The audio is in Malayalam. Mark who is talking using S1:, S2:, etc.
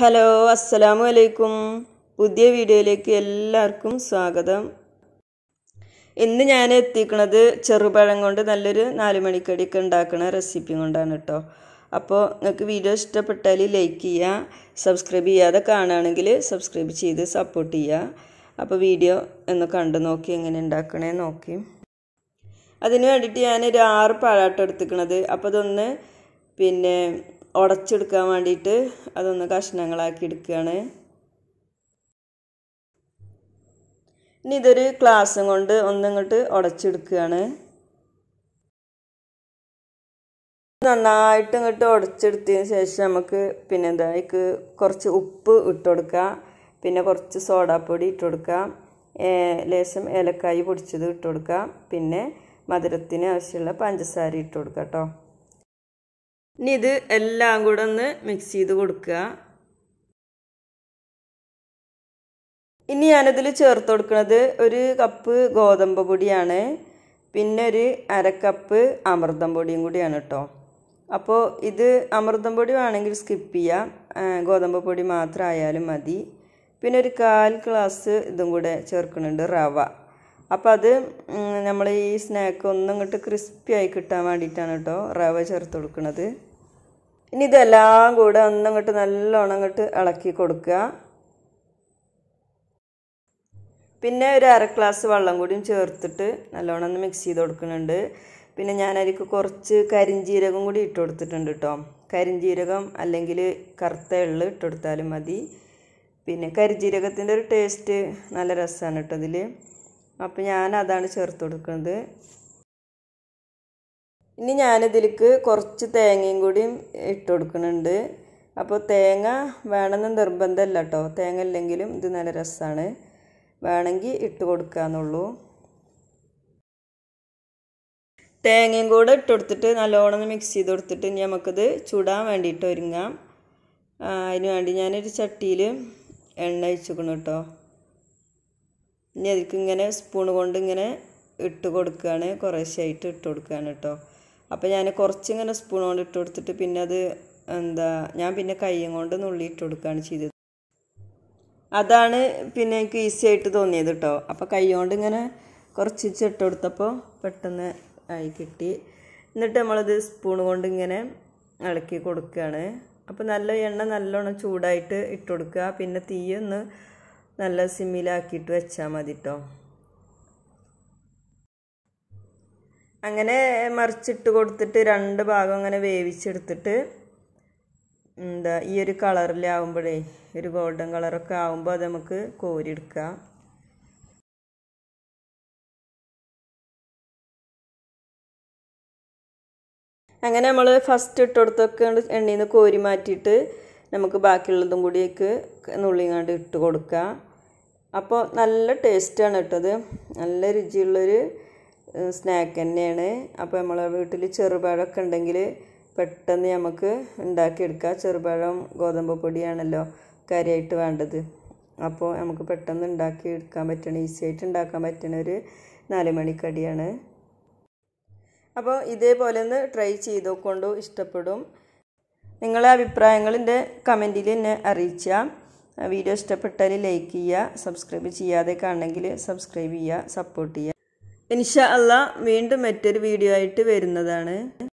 S1: ഹലോ അസ്സലാമു അലൈക്കും പുതിയ വീഡിയോയിലേക്ക് എല്ലാവർക്കും സ്വാഗതം ഇന്ന് ഞാൻ എത്തിക്കുന്നത് ചെറുപഴം കൊണ്ട് നല്ലൊരു നാലുമണിക്കടിയൊക്കെ ഉണ്ടാക്കുന്ന റെസിപ്പി കൊണ്ടാണ് കേട്ടോ അപ്പോൾ നിങ്ങൾക്ക് വീഡിയോ ഇഷ്ടപ്പെട്ടാൽ ലൈക്ക് ചെയ്യുക സബ്സ്ക്രൈബ് ചെയ്യാതെ കാണുകയാണെങ്കിൽ സബ്സ്ക്രൈബ് ചെയ്ത് സപ്പോർട്ട് ചെയ്യുക അപ്പോൾ വീഡിയോ ഒന്ന് കണ്ടു നോക്കി എങ്ങനെ ഉണ്ടാക്കണേ നോക്കി അതിന് വേണ്ടിയിട്ട് ഞാൻ ഒരു ആറ് പഴാട്ടം എടുത്തിക്കണത് അപ്പോൾ അതൊന്ന് പിന്നെ ഉടച്ചെടുക്കാൻ വേണ്ടിയിട്ട് അതൊന്ന് കഷ്ണങ്ങളാക്കി എടുക്കുകയാണ് ഇനി ഇതൊരു ഗ്ലാസ്സും കൊണ്ട് ഒന്നിങ്ങോട്ട് ഉടച്ചെടുക്കുകയാണ് നന്നായിട്ട് ഇങ്ങോട്ട് ഉടച്ചെടുത്തതിന് ശേഷം നമുക്ക് പിന്നെ എന്താ എനിക്ക് കുറച്ച് ഉപ്പ് ഇട്ട് കൊടുക്കാം പിന്നെ കുറച്ച് സോഡാപ്പൊടി ഇട്ട് കൊടുക്കാം ലേശം ഏലക്കായി പൊടിച്ചത് ഇട്ട് കൊടുക്കാം പിന്നെ മധുരത്തിന് ആവശ്യമുള്ള
S2: പഞ്ചസാര ഇട്ട് കൊടുക്കുക കേട്ടോ ഇനി ഇത് എല്ലാം കൂടെ ഒന്ന് മിക്സ് ചെയ്ത് കൊടുക്കുക ഇനി ഞാനതിൽ ചേർത്ത് കൊടുക്കുന്നത് ഒരു കപ്പ് ഗോതമ്പ് പൊടിയാണ് പിന്നെ ഒരു അരക്കപ്പ്
S1: അമൃതം പൊടിയും കൂടിയാണ് കേട്ടോ അപ്പോൾ ഇത് അമൃതം പൊടി വേണമെങ്കിൽ സ്കിപ്പ് ചെയ്യാം ഗോതമ്പ് പൊടി മാത്രമായാലും മതി പിന്നെ ഒരു കാൽ ഗ്ലാസ് ഇതും കൂടെ ചേർക്കുന്നുണ്ട് റവ അപ്പോൾ അത് നമ്മൾ ഈ സ്നാക്ക് ഒന്നും ഇങ്ങോട്ട് ക്രിസ്പി ആയി കിട്ടാൻ വേണ്ടിയിട്ടാണ് കേട്ടോ റവ ചേർത്ത് കൊടുക്കുന്നത് ഇനി ഇതെല്ലാം കൂടെ ഒന്നങ്ങോട്ട് നല്ലോണം അങ്ങോട്ട് ഇളക്കി കൊടുക്കുക പിന്നെ ഒരു അര ഗ്ലാസ് വെള്ളം കൂടിയും ചേർത്തിട്ട് നല്ലോണം ഒന്ന് മിക്സ് ചെയ്ത് കൊടുക്കുന്നുണ്ട് പിന്നെ ഞാൻ അതിലേക്ക് കുറച്ച് കരിഞ്ജീരകം കൂടി ഇട്ട് കൊടുത്തിട്ടുണ്ട് കേട്ടോ കരിഞ്ജീരകം അല്ലെങ്കിൽ കറുത്ത എള്ള് ഇട്ട് കൊടുത്താലും മതി പിന്നെ കരിഞ്ജീരകത്തിൻ്റെ ഒരു ടേസ്റ്റ് നല്ല രസമാണ് കേട്ടോ അതിൽ അപ്പോൾ ഞാൻ അതാണ് ചേർത്ത് കൊടുക്കുന്നത് ഇനി ഞാനിതിലേക്ക് കുറച്ച് തേങ്ങയും കൂടിയും ഇട്ട് കൊടുക്കുന്നുണ്ട് അപ്പോൾ തേങ്ങ വേണമെന്ന് നിർബന്ധമല്ല കേട്ടോ തേങ്ങ ഇല്ലെങ്കിലും ഇത് നല്ല രസമാണ് വേണമെങ്കിൽ ഇട്ട് കൊടുക്കാന്നുള്ളൂ തേങ്ങയും കൂടെ ഇട്ട് കൊടുത്തിട്ട് നല്ലോണം മിക്സ് ചെയ്ത് കൊടുത്തിട്ട് ഇനി നമുക്കിത് ചൂടാൻ വേണ്ടിയിട്ട് ഒരുങ്ങാം അതിന് വേണ്ടി ഞാനൊരു ചട്ടിയിൽ എണ്ണ വെച്ചിക്കണം കേട്ടോ ഇനി അതിലേക്ക് ഇങ്ങനെ സ്പൂൺ കൊണ്ട് ഇങ്ങനെ ഇട്ട് കൊടുക്കുകയാണ് കുറേശ്ശായിട്ട് ഇട്ട് കൊടുക്കുകയാണ് കേട്ടോ അപ്പോൾ ഞാൻ കുറച്ചിങ്ങനെ സ്പൂൺ കൊണ്ട് ഇട്ട് കൊടുത്തിട്ട് പിന്നെ അത് എന്താ ഞാൻ പിന്നെ കയ്യും കൊണ്ട് നുള്ളി ഇട്ട് കൊടുക്കുകയാണ് ചെയ്തത് അതാണ് പിന്നെ എനിക്ക് ഈസി ആയിട്ട് തോന്നിയത് കേട്ടോ അപ്പോൾ കൈ കൊണ്ട് ഇങ്ങനെ കുറച്ച് ചിട്ട് കൊടുത്തപ്പോൾ പെട്ടെന്ന് ആയി കിട്ടി എന്നിട്ട് നമ്മളത് സ്പൂൺ കൊണ്ട് ഇങ്ങനെ ഇളക്കി കൊടുക്കുകയാണ് അപ്പോൾ നല്ല എണ്ണ നല്ലോണം ചൂടായിട്ട് ഇട്ട് കൊടുക്കുക പിന്നെ തീയൊന്ന് നല്ല സിമ്മിലാക്കിയിട്ട് വെച്ചാൽ മതി കേട്ടോ അങ്ങനെ മറിച്ചിട്ട് കൊടുത്തിട്ട് രണ്ട് ഭാഗം അങ്ങനെ വേവിച്ചെടുത്തിട്ട് എന്താ ഈ
S2: ഒരു കളറിലാവുമ്പോഴേ ഒരു ഗോൾഡൻ കളറൊക്കെ ആവുമ്പോൾ അത് നമുക്ക് കോരിയെടുക്കാം അങ്ങനെ നമ്മൾ ഫസ്റ്റ് ഇട്ട് കൊടുത്തൊക്കെ എണ്ണയിൽ നിന്ന് കോരി മാറ്റിയിട്ട്
S1: നമുക്ക് ബാക്കിയുള്ളതും കൂടിയൊക്കെ നുള്ളിങ്ങാണ്ട് ഇട്ട് കൊടുക്കുക അപ്പോൾ നല്ല ടേസ്റ്റാണ് ഇട്ടത് നല്ല രുചിയുള്ളൊരു സ്നാക്ക് തന്നെയാണ് അപ്പോൾ നമ്മളെ വീട്ടിൽ ചെറുപഴമൊക്കെ ഉണ്ടെങ്കിൽ പെട്ടെന്ന് നമുക്ക് ഉണ്ടാക്കിയെടുക്കാം ചെറുപഴം ഗോതമ്പ് പൊടിയാണല്ലോ കാര്യമായിട്ട് വേണ്ടത് അപ്പോൾ നമുക്ക് പെട്ടെന്ന് ഉണ്ടാക്കി എടുക്കാൻ പറ്റണ ഈസി ആയിട്ട് ഉണ്ടാക്കാൻ പറ്റുന്ന ഒരു നാല് മണിക്കടിയാണ് അപ്പോൾ ഇതേപോലെ ഒന്ന് ട്രൈ കൊണ്ട് ഇഷ്ടപ്പെടും നിങ്ങളെ എൻ്റെ കമൻറ്റിൽ എന്നെ അറിയിച്ചാൽ വീഡിയോ ഇഷ്ടപ്പെട്ടാൽ ലൈക്ക് ചെയ്യുക സബ്സ്ക്രൈബ് ചെയ്യാതെ
S2: കാണണമെങ്കിൽ സബ്സ്ക്രൈബ് ചെയ്യുക സപ്പോർട്ട് ചെയ്യുക ഇൻഷാ അല്ല വീണ്ടും മറ്റൊരു വീഡിയോ ആയിട്ട് വരുന്നതാണ്